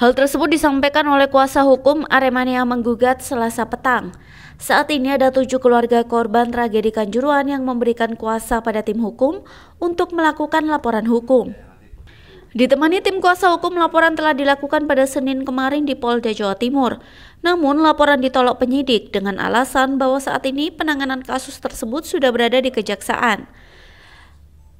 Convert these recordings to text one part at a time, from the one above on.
Hal tersebut disampaikan oleh kuasa hukum Aremania menggugat selasa petang. Saat ini ada tujuh keluarga korban tragedi Kanjuruan yang memberikan kuasa pada tim hukum untuk melakukan laporan hukum. Ditemani tim kuasa hukum, laporan telah dilakukan pada Senin kemarin di Polda Jawa Timur. Namun, laporan ditolak penyidik dengan alasan bahwa saat ini penanganan kasus tersebut sudah berada di kejaksaan.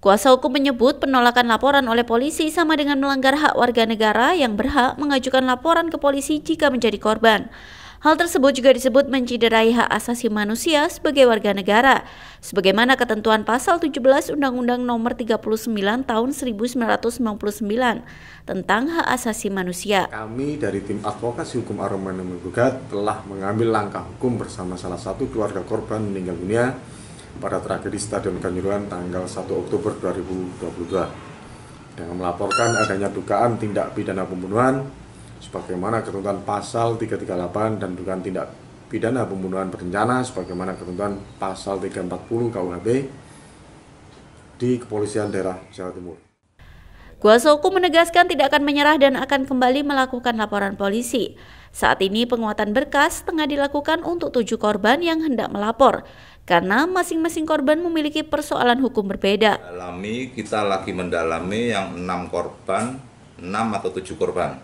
Kuasa hukum menyebut penolakan laporan oleh polisi sama dengan melanggar hak warga negara yang berhak mengajukan laporan ke polisi jika menjadi korban. Hal tersebut juga disebut menciderai hak asasi manusia sebagai warga negara, sebagaimana ketentuan pasal 17 Undang-Undang Nomor 39 Tahun 1999 tentang hak asasi manusia. Kami dari tim advokasi hukum Aromana Menggugat telah mengambil langkah hukum bersama salah satu keluarga korban meninggal dunia pada tragedi Stadion Kanjuruhan tanggal 1 Oktober 2022 dengan melaporkan adanya dugaan tindak pidana pembunuhan sebagaimana ketentuan pasal 338 dan dugaan tindak pidana pembunuhan berencana sebagaimana ketentuan pasal 340 KUHP di Kepolisian Daerah Jawa Timur. Kuasa hukum menegaskan tidak akan menyerah dan akan kembali melakukan laporan polisi. Saat ini penguatan berkas tengah dilakukan untuk tujuh korban yang hendak melapor karena masing-masing korban memiliki persoalan hukum berbeda. Dalami, kita lagi mendalami yang enam korban, enam atau tujuh korban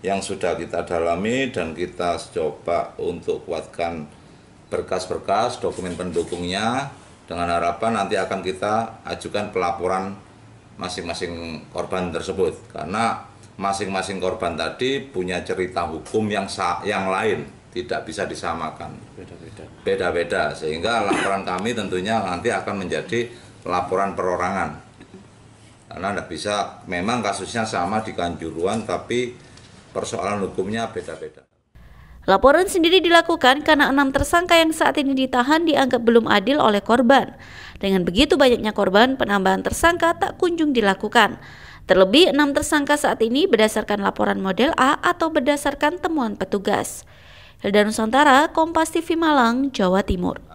yang sudah kita dalami dan kita coba untuk kuatkan berkas-berkas dokumen pendukungnya dengan harapan nanti akan kita ajukan pelaporan masing-masing korban tersebut karena masing-masing korban tadi punya cerita hukum yang yang lain tidak bisa disamakan beda-beda beda-beda sehingga laporan kami tentunya nanti akan menjadi laporan perorangan karena tidak bisa memang kasusnya sama di Kanjuruan tapi persoalan hukumnya beda-beda Laporan sendiri dilakukan karena enam tersangka yang saat ini ditahan dianggap belum adil oleh korban. Dengan begitu banyaknya korban, penambahan tersangka tak kunjung dilakukan. Terlebih enam tersangka saat ini berdasarkan laporan model A atau berdasarkan temuan petugas. Hilda Nusantara, Kompas TV Malang, Jawa Timur.